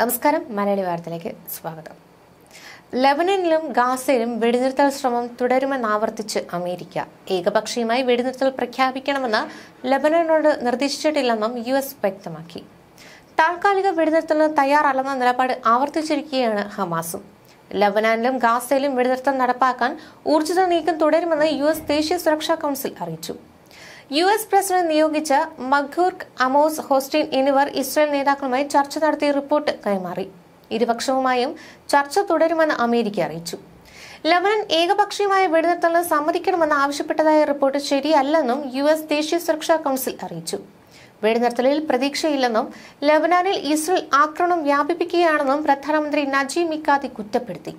നമസ്കാരം മലയാളി വാർത്തയിലേക്ക് സ്വാഗതം ലബനനിലും ഗാസയിലും വെടിനിർത്തൽ ശ്രമം തുടരുമെന്ന് ആവർത്തിച്ച് അമേരിക്ക ഏകപക്ഷീയമായി വെടിനിർത്തൽ പ്രഖ്യാപിക്കണമെന്ന് ലബനനോട് നിർദ്ദേശിച്ചിട്ടില്ലെന്നും യു എസ് വ്യക്തമാക്കി താൽക്കാലിക വെടിനിർത്തലിന് തയ്യാറല്ലെന്ന നിലപാട് ആവർത്തിച്ചിരിക്കുകയാണ് ഹമാസും ലബനാനിലും ഗാസയിലും വെടിനിർത്തൽ നടപ്പാക്കാൻ ഊർജിത നീക്കം തുടരുമെന്ന് യു എസ് ദേശീയ സുരക്ഷാ കൗൺസിൽ അറിയിച്ചു യു എസ് പ്രസിഡന്റ് നിയോഗിച്ച മഖൂർക്ക് അമോസ് ഹോസ്റ്റിൻ എന്നിവർ ഇസ്രായേൽ നേതാക്കളുമായി ചർച്ച നടത്തിയ റിപ്പോർട്ട് കൈമാറി ഇരുപക്ഷവുമായും ചർച്ച തുടരുമെന്ന് അമേരിക്ക അറിയിച്ചു ലബനൻ ഏകപക്ഷീയമായ വെടിനിർത്തലിന് സമ്മതിക്കണമെന്ന് ആവശ്യപ്പെട്ടതായ റിപ്പോർട്ട് ശരിയല്ലെന്നും യു എസ് ദേശീയ സുരക്ഷാ കൗൺസിൽ അറിയിച്ചു വെടിനിർത്തലിൽ പ്രതീക്ഷയില്ലെന്നും ലബനാനിൽ ഇസ്രേൽ ആക്രമണം വ്യാപിപ്പിക്കുകയാണെന്നും പ്രധാനമന്ത്രി നജീ മിക്കാതി കുറ്റപ്പെടുത്തി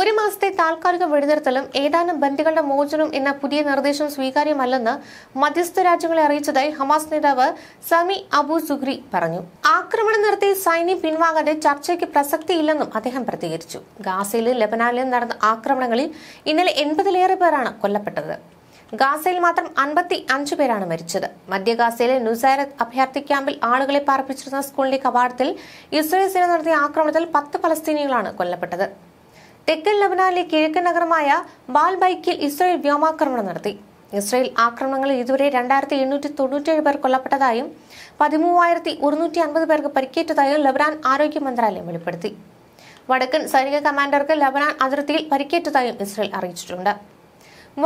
ഒരു മാസത്തെ താൽക്കാലിക വെടിനിർത്തലും ഏതാനും ബന്ദികളുടെ മോചനം എന്ന പുതിയ നിർദ്ദേശം സ്വീകാര്യമല്ലെന്ന് മധ്യസ്ഥ രാജ്യങ്ങളെ അറിയിച്ചതായി ഹമാസ് നേതാവ് സമി അബു സുഗ്രി പറഞ്ഞു ആക്രമണം നിർത്തി സൈന്യം പിൻവാങ്ങാതെ ചർച്ചയ്ക്ക് പ്രസക്തിയില്ലെന്നും അദ്ദേഹം പ്രതികരിച്ചു ഗാസയിലും ലബനാനിലും നടന്ന ആക്രമണങ്ങളിൽ ഇന്നലെ എൺപതിലേറെ പേരാണ് കൊല്ലപ്പെട്ടത് ഗാസയിൽ മാത്രം അൻപത്തി അഞ്ചു പേരാണ് മരിച്ചത് മധ്യ ഗാസയിലെ നുസൈറത്ത് അഭയാർത്ഥി ക്യാമ്പിൽ ആളുകളെ പാർപ്പിച്ചിരുന്ന സ്കൂളിന്റെ കവാടത്തിൽ ഇസ്രയേൽ സേന നടത്തിയ ആക്രമണത്തിൽ പത്ത് ഫലസ്തീനികളാണ് കൊല്ലപ്പെട്ടത് തെക്കൻ ലബനാനിലെ കിഴക്കൻ നഗരമായ ബാൽബൈക്കിൽ ഇസ്രയേൽ വ്യോമാക്രമണം നടത്തി ഇസ്രയേൽ ആക്രമണങ്ങളിൽ ഇതുവരെ രണ്ടായിരത്തി എണ്ണൂറ്റി തൊണ്ണൂറ്റേഴ് പേർ കൊല്ലപ്പെട്ടതായും പതിമൂവായിരത്തി ഒരുന്നൂറ്റി അൻപത് പേർക്ക് പരിക്കേറ്റതായും ലബനാൻ ആരോഗ്യ മന്ത്രാലയം വെളിപ്പെടുത്തി വടക്കൻ സൈനിക കമാൻഡർക്ക് ലബനാൻ അതിർത്തിയിൽ പരിക്കേറ്റതായും ഇസ്രയേൽ അറിയിച്ചിട്ടുണ്ട്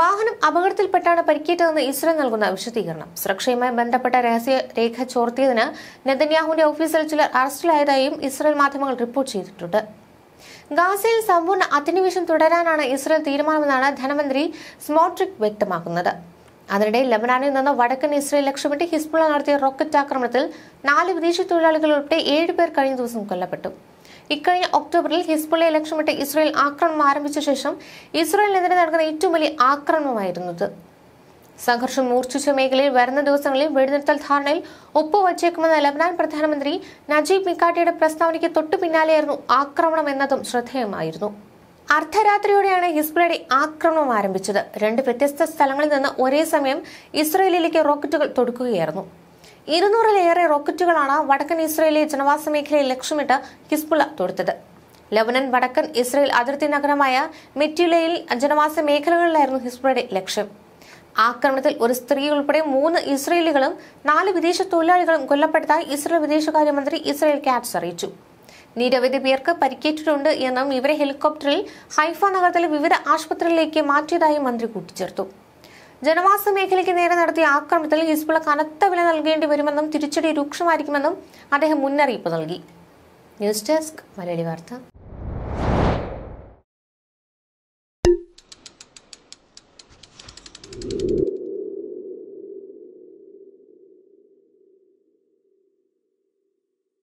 വാഹനം അപകടത്തിൽപ്പെട്ടാണ് പരിക്കേറ്റതെന്ന് ഇസ്രയേൽ നൽകുന്ന വിശദീകരണം സുരക്ഷയുമായി ബന്ധപ്പെട്ട രഹസ്യ രേഖ ചോർത്തിയതിന് നെതന്യാഹുവിന്റെ ഓഫീസിൽ ചിലർ അറസ്റ്റിലായതായും ഇസ്രയേൽ മാധ്യമങ്ങൾ റിപ്പോർട്ട് ചെയ്തിട്ടുണ്ട് ഗാസയിൽ സമ്പൂർണ്ണ അധിനിവേശം തുടരാനാണ് ഇസ്രയേൽ തീരുമാനമെന്നാണ് ധനമന്ത്രി സ്മോട്രിക് വ്യക്തമാക്കുന്നത് അതിനിടെ ലബനാനിൽ നിന്ന് വടക്കൻ ഇസ്രയേൽ ലക്ഷ്യമിട്ട് ഹിസ്ബുള നടത്തിയ റോക്കറ്റ് ആക്രമണത്തിൽ നാല് വിദേശ തൊഴിലാളികൾ ഉൾപ്പെടെ ഏഴുപേർ കഴിഞ്ഞ ദിവസം കൊല്ലപ്പെട്ടു ഇക്കഴിഞ്ഞ ഒക്ടോബറിൽ ഹിസ്ബുള്ളയെ ലക്ഷ്യമിട്ട് ഇസ്രയേൽ ആക്രമണം ആരംഭിച്ച ശേഷം ഇസ്രയേലിനെതിരെ നടക്കുന്ന ഏറ്റവും വലിയ ആക്രമണമായിരുന്നു സംഘർഷം മൂർച്ഛിച്ച മേഖലയിൽ വരുന്ന ദിവസങ്ങളിൽ വെടിനിർത്തൽ ധാരണയിൽ ഒപ്പുവച്ചേക്കുമെന്ന ലബ്നാൻ പ്രധാനമന്ത്രി നജീബ് മിക്കാട്ടിയുടെ പ്രസ്താവനയ്ക്ക് തൊട്ടു പിന്നാലെയായിരുന്നു ആക്രമണം എന്നതും ശ്രദ്ധേയമായിരുന്നു അർദ്ധരാത്രിയോടെയാണ് ഹിസ്ബുലയുടെ ആക്രമണം ആരംഭിച്ചത് രണ്ട് വ്യത്യസ്ത സ്ഥലങ്ങളിൽ നിന്ന് ഒരേ സമയം ഇസ്രയേലിലേക്ക് റോക്കറ്റുകൾ തൊടുക്കുകയായിരുന്നു ഇരുന്നൂറിലേറെ റോക്കറ്റുകളാണ് വടക്കൻ ഇസ്രയേലി ജനവാസ മേഖലയിൽ ലക്ഷ്യമിട്ട് ഹിസ്ബുള തൊടുത്തത് ലബനൻ വടക്കൻ ഇസ്രയേൽ അതിർത്തി നഗരമായ മെറ്റിലയിൽ ജനവാസ മേഖലകളിലായിരുന്നു ഹിസ്ബുളയുടെ ലക്ഷ്യം ആക്രമണത്തിൽ ഒരു സ്ത്രീ ഉൾപ്പെടെ മൂന്ന് ഇസ്രയേലികളും നാല് വിദേശ തൊഴിലാളികളും കൊല്ലപ്പെട്ടതായി ഇസ്രയേൽ വിദേശകാര്യമന്ത്രി ഇസ്രയേൽ കാറ്റ്സ് അറിയിച്ചു നിരവധി പേർക്ക് പരിക്കേറ്റിട്ടുണ്ട് എന്നും ഇവരെ ഹെലികോപ്റ്ററിൽ ഹൈഫ നഗരത്തിലെ വിവിധ ആശുപത്രിയിലേക്ക് മാറ്റിയതായി മന്ത്രി കൂട്ടിച്ചേർത്തു ജനവാസ മേഖലയ്ക്ക് നേരെ നടത്തിയ ആക്രമണത്തിൽ ഹിസ്ബുള കനത്ത വില നൽകേണ്ടി വരുമെന്നും തിരിച്ചടി രൂക്ഷമായിരിക്കുമെന്നും അദ്ദേഹം മുന്നറിയിപ്പ് നൽകി ന്യൂസ് ഡെസ്ക് മലയാളി വാർത്ത